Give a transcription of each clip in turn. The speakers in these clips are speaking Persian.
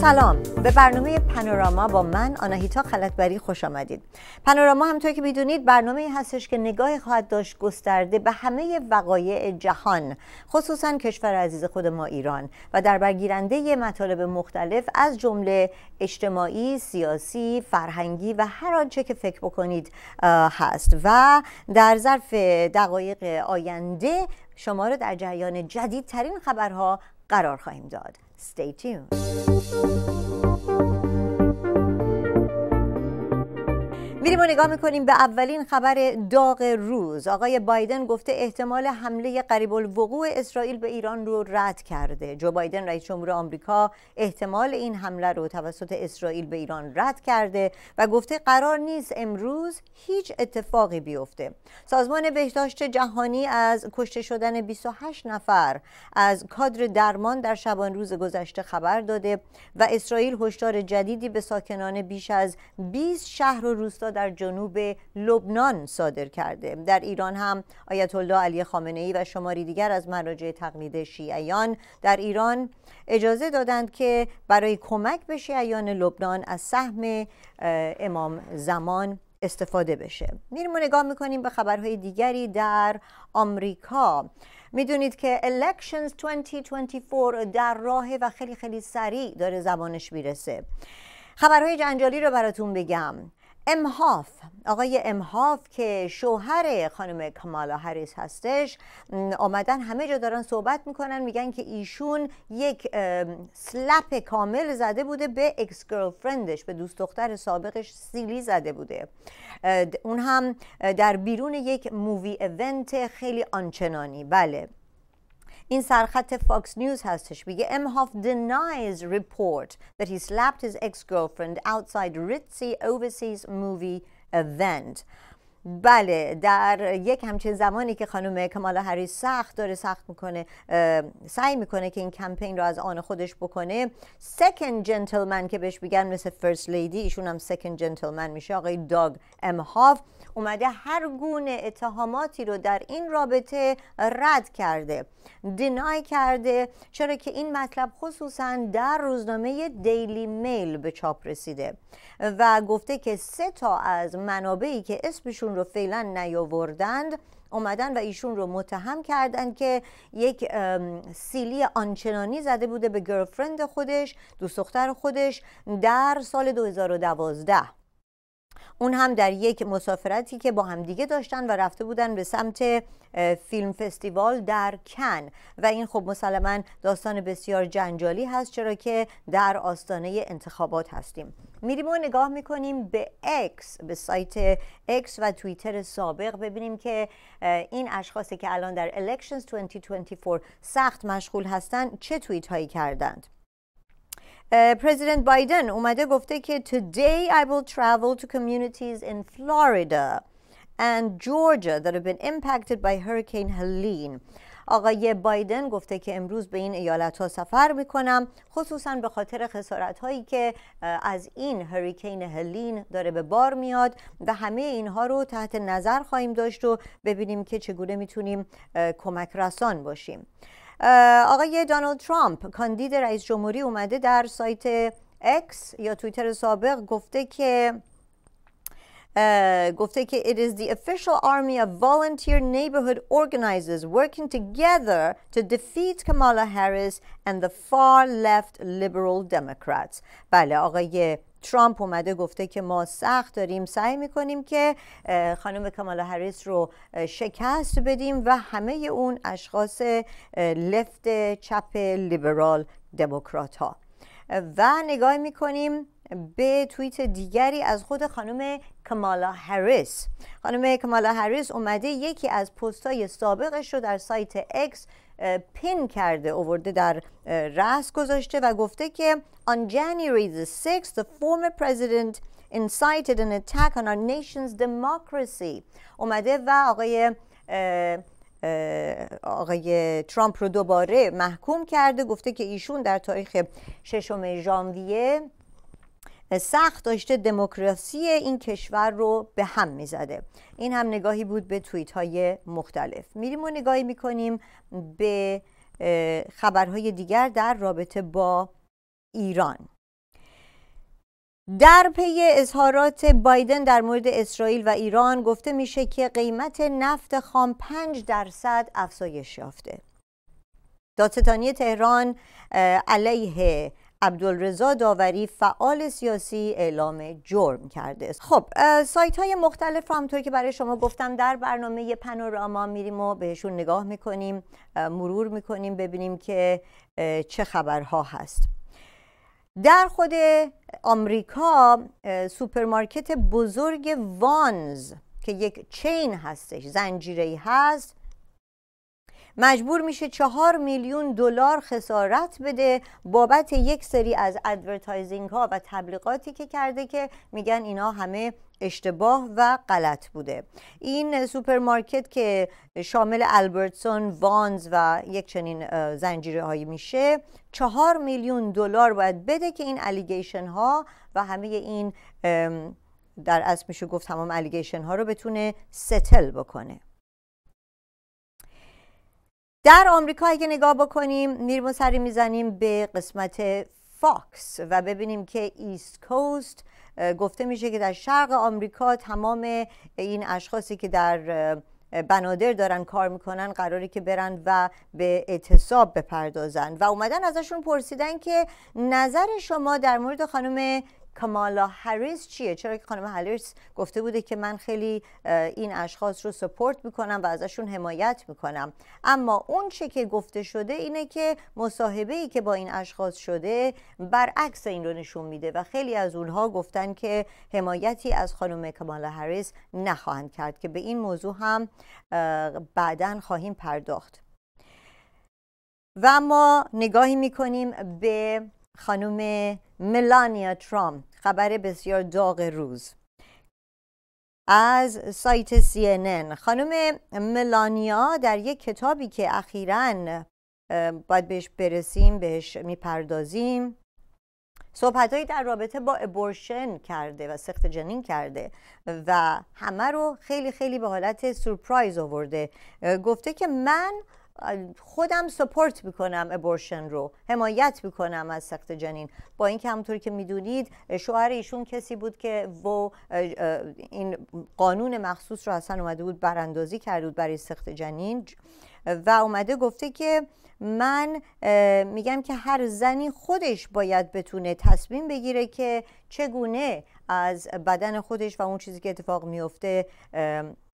سلام به برنامه پانوراما با من آناهیتا خلطبری خوش آمدید پانوراما همطور که میدونید برنامه هستش که نگاه خواهد داشت گسترده به همه وقایع جهان خصوصا کشور عزیز خود ما ایران و در برگیرنده مطالب مختلف از جمله اجتماعی، سیاسی، فرهنگی و هر آنچه که فکر بکنید هست و در ظرف دقایق آینده شما را در جریان جدیدترین خبرها قرار خواهیم داد Stay tuned. نگاه میکنیم به اولین خبر داغ روز آقای بایدن گفته احتمال حمله قریب الوقوع اسرائیل به ایران رو رد کرده جو بایدن رئیس جمهور آمریکا احتمال این حمله رو توسط اسرائیل به ایران رد کرده و گفته قرار نیست امروز هیچ اتفاقی بیفته سازمان بهداشت جهانی از کشته شدن 28 نفر از کادر درمان در شبان روز گذشته خبر داده و اسرائیل هشدار جدیدی به ساکنان بیش از 20 شهر و روستا در جنوب لبنان صادر کرده در ایران هم آیت الله علی خامنه ای و شماری دیگر از مراجع تقلید شیعیان در ایران اجازه دادند که برای کمک به شیعیان لبنان از سهم امام زمان استفاده بشه میریم و نگاه میکنیم به خبرهای دیگری در آمریکا میدونید که Elections 2024 در راه و خیلی خیلی سریع داره زبانش میرسه خبرهای جنجالی رو براتون بگم امهاف آقای امهاف که شوهر خانم کمالا هریس هستش آمدن همه جا دارن صحبت میکنن میگن که ایشون یک سلپ کامل زده بوده به اکس فرندش به دوست دختر سابقش سیلی زده بوده اون هم در بیرون یک مووی ایونت خیلی آنچنانی بله این سرخط فاکس نیوز هستش میگه امهاف denies ریپورت that he slapped his ex-girlfriend outside ritzy overseas movie event بله در یک همچین زمانی که خانم کمالا هریس سخت داره سخت میکنه سعی میکنه که این کمپین رو از آن خودش بکنه سکند جنتلمن که بهش میگن مثل فرست لیدی ایشون هم سکند جنتلمن میشه آقای داگ ام هاف اومده هر گونه اتهاماتی رو در این رابطه رد کرده دینای کرده چرا که این مطلب خصوصا در روزنامه دیلی میل به چاپ رسیده و گفته که سه تا از منابعی که اسمشون رو فعلا نیاوردند اومدن و ایشون رو متهم کردن که یک سیلی آنچنانی زده بوده به گرفرند خودش دوست دختر خودش در سال 2012 اون هم در یک مسافرتی که با همدیگه داشتن و رفته بودن به سمت فیلم فستیوال در کن و این خب مسلما داستان بسیار جنجالی هست چرا که در آستانه انتخابات هستیم میریم و نگاه میکنیم به اکس به سایت اکس و توییتر سابق ببینیم که این اشخاصی که الان در Elections 2024 سخت مشغول هستند چه توییت هایی کردند پرزیدنت uh, بایدن اومده گفته که today I will travel to communities in Florida and Georgia that have been impacted by Hurricane Helene آقای بایدن گفته که امروز به این ایالت ها سفر میکنم خصوصا به خاطر خسارت هایی که uh, از این هریکین هلین داره به بار میاد و همه اینها رو تحت نظر خواهیم داشت و ببینیم که چگونه میتونیم uh, کمک رسان باشیم آقای دونالد ترامپ کاندید رئیس جمهوری اومده در سایت اکس یا توییتر سابق گفته که گفته که it is the official army of volunteer neighborhood organizers working together to defeat Kamala Harris and the far left liberal democrats بله آقای ترامپ اومده گفته که ما سخت داریم سعی میکنیم که خانم کامالا هریس رو شکست بدیم و همه اون اشخاص لفت چپ لیبرال دموکرات ها و نگاه میکنیم به توییت دیگری از خود خانم کمالا هریس خانم کمالا هریس اومده یکی از پستای سابقش رو در سایت اکس پین کرده اوورده در رأس گذاشته و گفته که On January the 6th the former president incited an attack on our nation's democracy اومده و آقای آقای ترامپ رو دوباره محکوم کرده گفته که ایشون در تاریخ ششم ژانویه سخت داشته دموکراسی این کشور رو به هم میزده این هم نگاهی بود به توییت های مختلف میریم و نگاهی میکنیم به خبرهای دیگر در رابطه با ایران در پی اظهارات بایدن در مورد اسرائیل و ایران گفته میشه که قیمت نفت خام 5 درصد افزایش یافته دادستانی تهران علیه عبدالرضا داوری فعال سیاسی اعلام جرم کرده است خب سایت های مختلف رو توی که برای شما گفتم در برنامه پنوراما میریم و بهشون نگاه میکنیم مرور میکنیم ببینیم که چه خبرها هست در خود آمریکا سوپرمارکت بزرگ وانز که یک چین هستش زنجیره هست مجبور میشه چهار میلیون دلار خسارت بده بابت یک سری از ادورتایزینگ ها و تبلیغاتی که کرده که میگن اینا همه اشتباه و غلط بوده این سوپرمارکت که شامل البرتسون وانز و یک چنین زنجیره هایی میشه چهار میلیون دلار باید بده که این الیگیشن ها و همه این در اصل میشه گفت تمام الیگیشن ها رو بتونه ستل بکنه در آمریکا اگه نگاه بکنیم میرمون سری میزنیم به قسمت فاکس و ببینیم که ایست کوست گفته میشه که در شرق آمریکا تمام این اشخاصی که در بنادر دارن کار میکنن قراری که برن و به اعتصاب بپردازن و اومدن ازشون پرسیدن که نظر شما در مورد خانم کمالا هریس چیه چرا که خانم هریس گفته بوده که من خیلی این اشخاص رو سپورت میکنم و ازشون حمایت میکنم اما اون چه که گفته شده اینه که مصاحبه ای که با این اشخاص شده برعکس این رو نشون میده و خیلی از اونها گفتن که حمایتی از خانم کمالا هریس نخواهند کرد که به این موضوع هم بعدا خواهیم پرداخت و ما نگاهی میکنیم به خانم ملانیا ترامپ خبر بسیار داغ روز از سایت CNN خانم ملانیا در یک کتابی که اخیرا باید بهش برسیم بهش میپردازیم صحبتهایی در رابطه با ابورشن کرده و سخت جنین کرده و همه رو خیلی خیلی به حالت سورپرایز آورده گفته که من خودم سپورت میکنم ابورشن رو حمایت میکنم از سخت جنین با اینکه همونطور که میدونید شوهر ایشون کسی بود که و این قانون مخصوص رو اصلا اومده بود براندازی کرده بود برای سخت جنین و اومده گفته که من میگم که هر زنی خودش باید بتونه تصمیم بگیره که چگونه از بدن خودش و اون چیزی که اتفاق میفته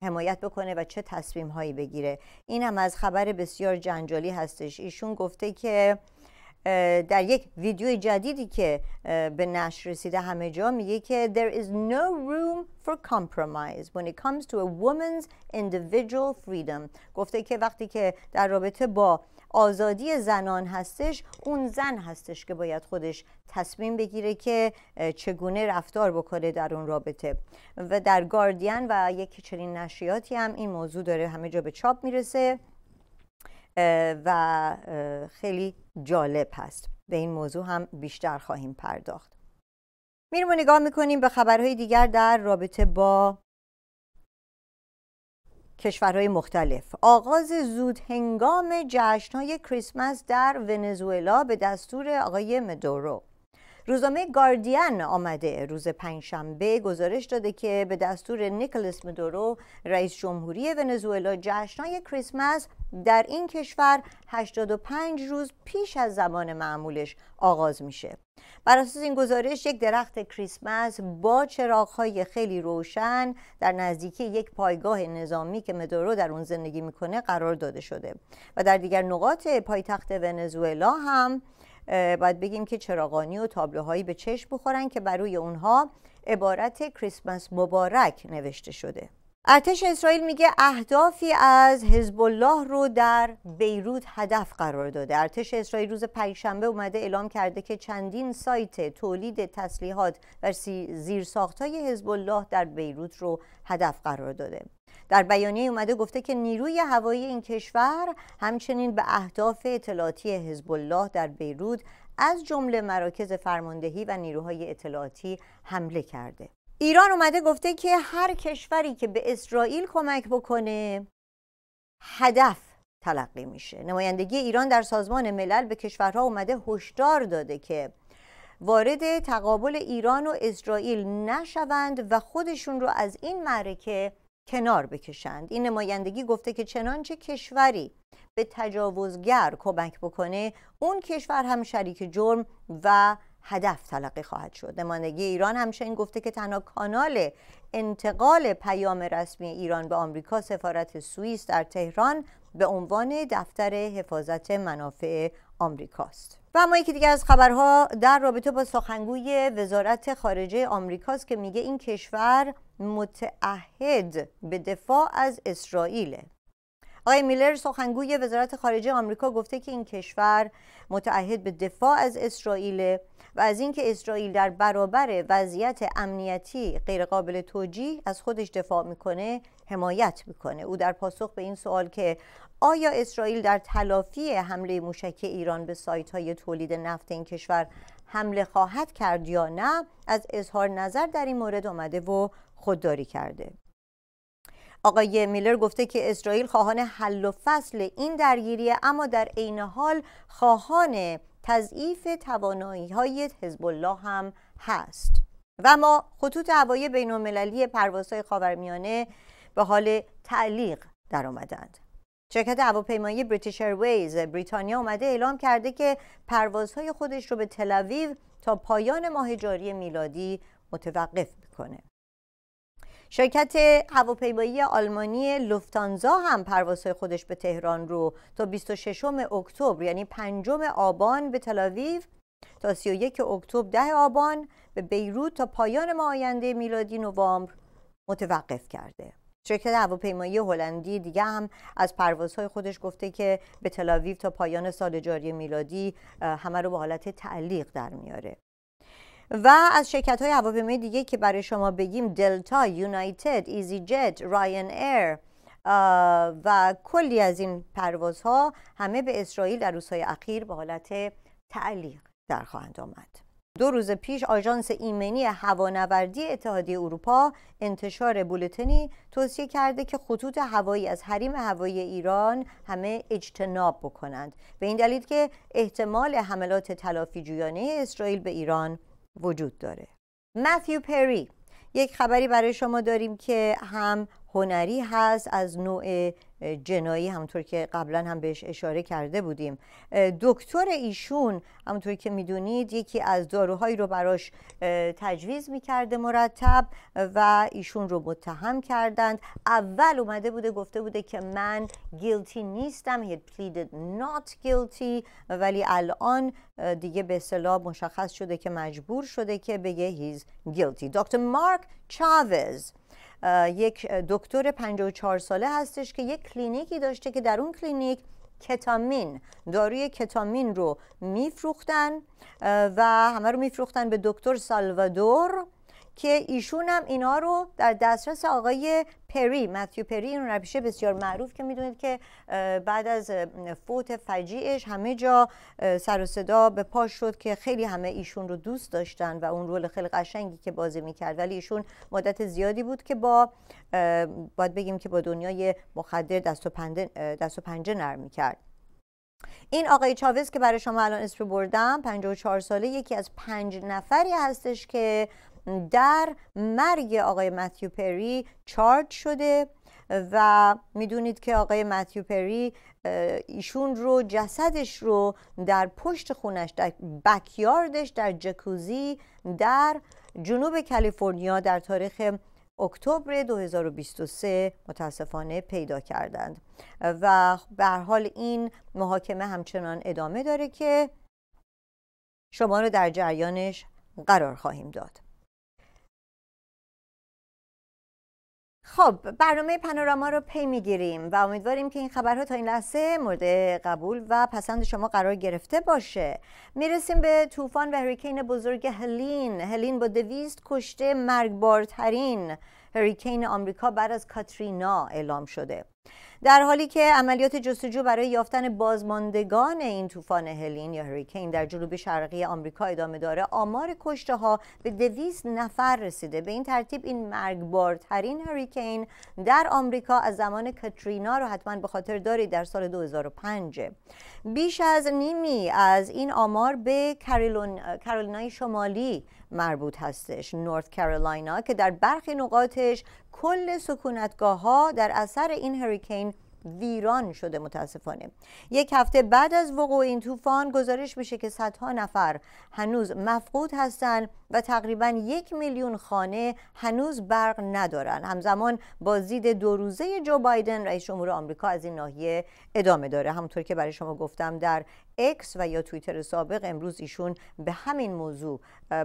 حمایت بکنه و چه تصمیم هایی بگیره این هم از خبر بسیار جنجالی هستش ایشون گفته که در یک ویدیو جدیدی که به نشر رسیده همه جا میگه که there is no room for compromise when it comes to a woman's individual freedom گفته که وقتی که در رابطه با آزادی زنان هستش اون زن هستش که باید خودش تصمیم بگیره که چگونه رفتار بکنه در اون رابطه و در گاردین و یک چنین نشریاتی هم این موضوع داره همه جا به چاپ میرسه و خیلی جالب هست به این موضوع هم بیشتر خواهیم پرداخت میرمون و نگاه میکنیم به خبرهای دیگر در رابطه با کشورهای مختلف آغاز زود هنگام جشنهای کریسمس در ونزوئلا به دستور آقای مدورو روزنامه گاردین آمده روز پنجشنبه گزارش داده که به دستور نیکلس مدورو رئیس جمهوری ونزوئلا جشنای کریسمس در این کشور 85 روز پیش از زمان معمولش آغاز میشه بر اساس این گزارش یک درخت کریسمس با چراغهای خیلی روشن در نزدیکی یک پایگاه نظامی که مدورو در اون زندگی میکنه قرار داده شده و در دیگر نقاط پایتخت ونزوئلا هم باید بگیم که چراغانی و تابلوهایی به چشم بخورن که بر روی اونها عبارت کریسمس مبارک نوشته شده ارتش اسرائیل میگه اهدافی از حزب الله رو در بیروت هدف قرار داده ارتش اسرائیل روز پنجشنبه اومده اعلام کرده که چندین سایت تولید تسلیحات و زیرساختهای حزب الله در بیروت رو هدف قرار داده در بیانیه اومده گفته که نیروی هوایی این کشور همچنین به اهداف اطلاعاتی حزب الله در بیرود از جمله مراکز فرماندهی و نیروهای اطلاعاتی حمله کرده ایران اومده گفته که هر کشوری که به اسرائیل کمک بکنه هدف تلقی میشه نمایندگی ایران در سازمان ملل به کشورها اومده هشدار داده که وارد تقابل ایران و اسرائیل نشوند و خودشون رو از این معرکه کنار بکشند این نمایندگی گفته که چنانچه کشوری به تجاوزگر کمک بکنه اون کشور هم شریک جرم و هدف تلقی خواهد شد نمایندگی ایران این گفته که تنها کانال انتقال پیام رسمی ایران به آمریکا سفارت سوئیس در تهران به عنوان دفتر حفاظت منافع آمریکاست و اما یکی دیگه از خبرها در رابطه با سخنگوی وزارت خارجه آمریکاست که میگه این کشور متعهد به دفاع از اسرائیله آقای میلر سخنگوی وزارت خارجه آمریکا گفته که این کشور متعهد به دفاع از اسرائیل و از اینکه اسرائیل در برابر وضعیت امنیتی غیرقابل توجیه از خودش دفاع میکنه حمایت میکنه او در پاسخ به این سوال که آیا اسرائیل در تلافی حمله موشک ایران به سایت های تولید نفت این کشور حمله خواهد کرد یا نه از اظهار نظر در این مورد آمده و خودداری کرده آقای میلر گفته که اسرائیل خواهان حل و فصل این درگیریه اما در عین حال خواهان تضعیف توانایی های حزب الله هم هست و ما خطوط هوایی بین المللی پروازهای خاورمیانه به حال تعلیق در آمدند. شرکت هواپیمایی بریتیش ایرویز بریتانیا اومده اعلام کرده که پروازهای خودش رو به تل تا پایان ماه جاری میلادی متوقف میکنه. شرکت هواپیمایی آلمانی لوفتانزا هم پروازهای خودش به تهران رو تا 26 اکتبر یعنی 5 آبان به تلاویو تا 31 اکتبر 10 آبان به بیروت تا پایان ماه آینده میلادی نوامبر متوقف کرده شرکت هواپیمایی هلندی دیگه هم از پروازهای خودش گفته که به تلاویو تا پایان سال جاری میلادی همه رو به حالت تعلیق در میاره و از شرکت های هواپیمایی دیگه که برای شما بگیم دلتا، یونایتد، ایزی جت، رایان ایر و کلی از این پروازها همه به اسرائیل در روزهای اخیر به حالت تعلیق در خواهند آمد. دو روز پیش آژانس ایمنی هوانوردی اتحادیه اروپا انتشار بولتنی توصیه کرده که خطوط هوایی از حریم هوایی ایران همه اجتناب بکنند به این دلیل که احتمال حملات تلافی جویانه اسرائیل به ایران وجود داره متیو پری یک خبری برای شما داریم که هم هنری هست از نوع جنایی همونطور که قبلا هم بهش اشاره کرده بودیم دکتر ایشون همونطور که میدونید یکی از داروهایی رو براش تجویز میکرده مرتب و ایشون رو متهم کردند اول اومده بوده گفته بوده که من گیلتی نیستم he pleaded نات guilty ولی الان دیگه به صلاح مشخص شده که مجبور شده که بگه هیز guilty دکتر مارک چاوز یک دکتر 54 ساله هستش که یک کلینیکی داشته که در اون کلینیک کتامین داروی کتامین رو میفروختن و همه رو میفروختن به دکتر سالوادور که ایشون هم اینا رو در دسترس آقای پری متیو پری این رپیشه بسیار معروف که میدونید که بعد از فوت فجیعش همه جا سر و صدا به پا شد که خیلی همه ایشون رو دوست داشتن و اون رول خیلی قشنگی که بازی میکرد ولی ایشون مدت زیادی بود که با باید بگیم که با دنیای مخدر دست و پنجه, دست و نرم میکرد این آقای چاوز که برای شما الان اسم بردم 54 ساله یکی از پنج نفری هستش که در مرگ آقای متیو پری چارج شده و میدونید که آقای متیو پری ایشون رو جسدش رو در پشت خونش در بکیاردش در جکوزی در جنوب کالیفرنیا در تاریخ اکتبر 2023 متاسفانه پیدا کردند و به حال این محاکمه همچنان ادامه داره که شما رو در جریانش قرار خواهیم داد خب برنامه پانوراما رو پی میگیریم و امیدواریم که این خبرها تا این لحظه مورد قبول و پسند شما قرار گرفته باشه میرسیم به طوفان و هریکین بزرگ هلین هلین با دویست کشته مرگبارترین هریکین آمریکا بعد از کاترینا اعلام شده در حالی که عملیات جستجو برای یافتن بازماندگان این طوفان هلین یا هریکین در جنوب شرقی آمریکا ادامه داره آمار کشته ها به دویست نفر رسیده به این ترتیب این مرگبارترین هریکین در آمریکا از زمان کاترینا رو حتما به خاطر دارید در سال 2005 بیش از نیمی از این آمار به کارولینای شمالی مربوط هستش نورث کارولینا که در برخی نقاطش کل سکونتگاه ها در اثر این هریکین ویران شده متاسفانه یک هفته بعد از وقوع این طوفان گزارش میشه که صدها نفر هنوز مفقود هستند و تقریبا یک میلیون خانه هنوز برق ندارن همزمان با زید دو روزه جو بایدن رئیس جمهور آمریکا از این ناحیه ادامه داره همونطور که برای شما گفتم در اکس و یا توییتر سابق امروز ایشون به همین موضوع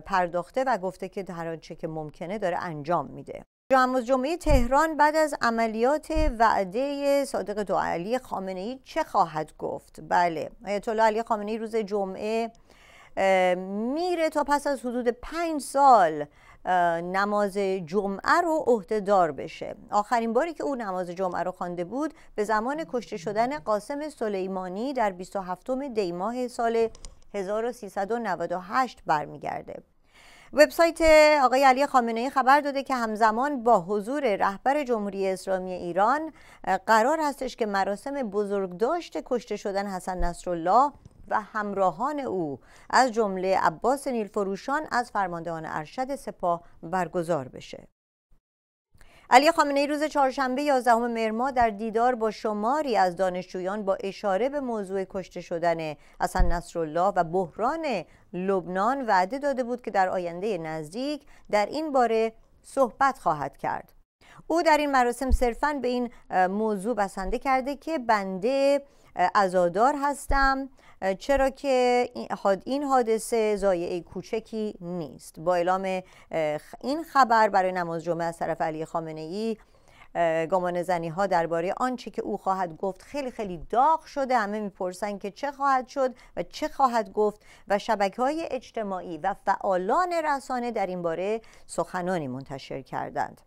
پرداخته و گفته که در آنچه که ممکنه داره انجام میده نماز جمعه تهران بعد از عملیات وعده صادق علی خامنه ای چه خواهد گفت بله آیت الله علی خامنه ای روز جمعه میره تا پس از حدود پنج سال نماز جمعه رو عهدهدار بشه آخرین باری که او نماز جمعه رو خوانده بود به زمان کشته شدن قاسم سلیمانی در 27 دیماه سال 1398 برمیگرده وبسایت آقای علی ای خبر داده که همزمان با حضور رهبر جمهوری اسلامی ایران قرار هستش که مراسم بزرگداشت کشته شدن حسن نصرالله و همراهان او از جمله عباس نیلفروشان از فرماندهان ارشد سپاه برگزار بشه علی خامنه ای روز چهارشنبه 11 مهر در دیدار با شماری از دانشجویان با اشاره به موضوع کشته شدن حسن نصرالله و بحران لبنان وعده داده بود که در آینده نزدیک در این باره صحبت خواهد کرد او در این مراسم صرفا به این موضوع بسنده کرده که بنده ازادار هستم چرا که این حادثه زایعه کوچکی نیست با اعلام این خبر برای نماز جمعه از طرف علی خامنه ای گمان زنی ها درباره آنچه که او خواهد گفت خیلی خیلی داغ شده همه میپرسن که چه خواهد شد و چه خواهد گفت و شبکه های اجتماعی و فعالان رسانه در این باره سخنانی منتشر کردند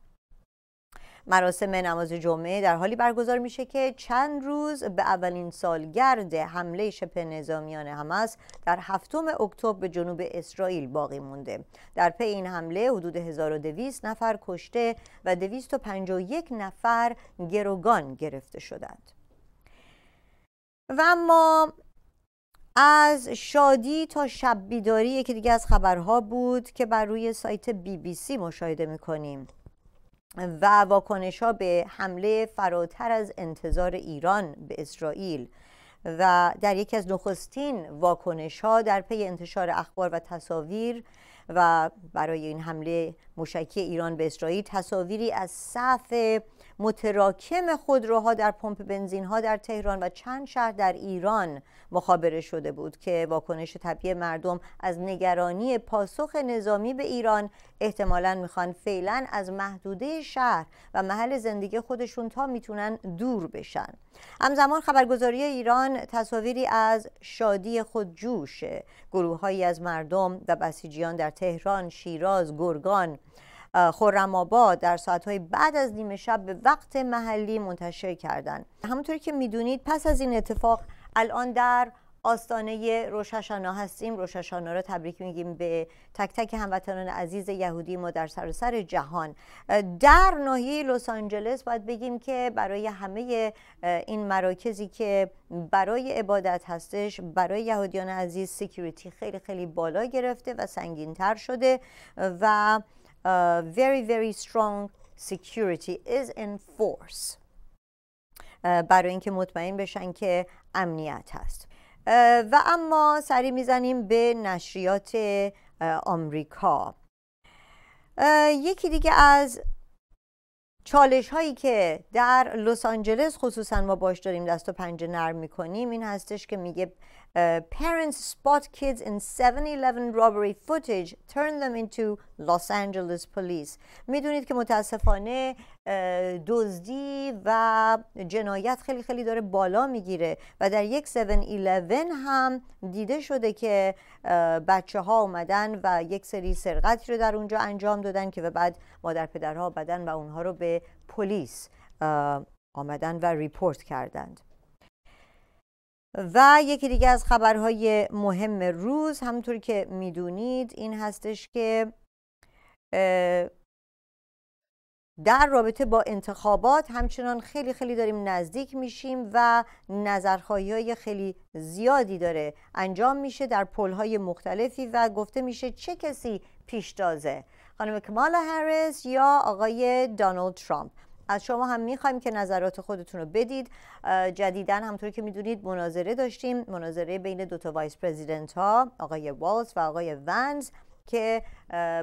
مراسم نماز جمعه در حالی برگزار میشه که چند روز به اولین سالگرد حمله شبه نظامیان حماس در هفتم اکتبر به جنوب اسرائیل باقی مونده در پی این حمله حدود 1200 نفر کشته و 251 نفر گروگان گرفته شدند و اما از شادی تا شب بیداری یکی دیگه از خبرها بود که بر روی سایت بی بی سی مشاهده میکنیم و واکنش ها به حمله فراتر از انتظار ایران به اسرائیل و در یکی از نخستین واکنش ها در پی انتشار اخبار و تصاویر و برای این حمله مشکی ایران به اسرائیل تصاویری از صف متراکم خودروها در پمپ بنزین ها در تهران و چند شهر در ایران مخابره شده بود که واکنش طبیعی مردم از نگرانی پاسخ نظامی به ایران احتمالا میخوان فعلا از محدوده شهر و محل زندگی خودشون تا میتونن دور بشن همزمان خبرگزاری ایران تصاویری از شادی خودجوش گروههایی از مردم و بسیجیان در تهران، شیراز، گرگان خورم آباد در ساعتهای بعد از نیمه شب به وقت محلی منتشر کردن همونطوری که میدونید پس از این اتفاق الان در آستانه روشاشانا هستیم روشاشانا را تبریک میگیم به تک تک هموطنان عزیز یهودی ما در سراسر سر جهان در ناحیه لس آنجلس باید بگیم که برای همه این مراکزی که برای عبادت هستش برای یهودیان عزیز سکیوریتی خیلی خیلی بالا گرفته و سنگینتر شده و uh, very, very strong security is in force uh, برای اینکه مطمئن بشن که امنیت هست uh, و اما سری میزنیم به نشریات uh, آمریکا یکی دیگه از چالش هایی که در لس آنجلس خصوصا ما باش داریم دست و پنجه نرم میکنیم این هستش که میگه Uh, parents spot kids in 7-Eleven robbery footage turn them into Los Angeles police میدونید که متاسفانه uh, دزدی و جنایت خیلی خیلی داره بالا میگیره و در یک 7-Eleven هم دیده شده که uh, بچه ها اومدن و یک سری سرقتی رو در اونجا انجام دادن که و بعد مادر پدرها بدن و اونها رو به پلیس uh، آمدن و ریپورت کردند و یکی دیگه از خبرهای مهم روز همونطور که میدونید این هستش که در رابطه با انتخابات همچنان خیلی خیلی داریم نزدیک میشیم و نظرخواهی های خیلی زیادی داره انجام میشه در پل های مختلفی و گفته میشه چه کسی پیشتازه خانم کمالا هریس یا آقای دانالد ترامپ از شما هم میخوایم که نظرات خودتون رو بدید جدیدا همطور که میدونید مناظره داشتیم مناظره بین دوتا وایس پرزیدنت ها آقای والز و آقای ونز که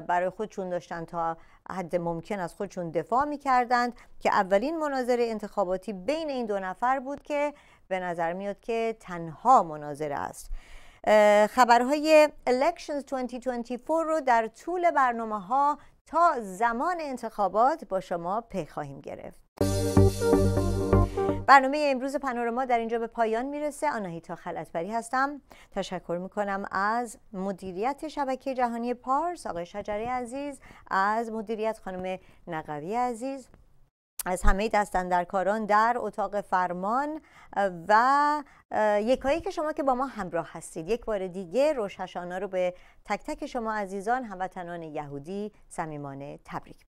برای خودشون داشتن تا حد ممکن از خودشون دفاع میکردند که اولین مناظره انتخاباتی بین این دو نفر بود که به نظر میاد که تنها مناظره است خبرهای Elections 2024 رو در طول برنامه ها تا زمان انتخابات با شما پی خواهیم گرفت برنامه امروز پانوراما در اینجا به پایان میرسه آناهیتا خلطبری هستم تشکر میکنم از مدیریت شبکه جهانی پارس آقای شجره عزیز از مدیریت خانم نقوی عزیز از همه دستندرکاران در اتاق فرمان و یکایی که شما که با ما همراه هستید یک بار دیگه روششانا رو به تک تک شما عزیزان هموطنان یهودی صمیمانه تبریک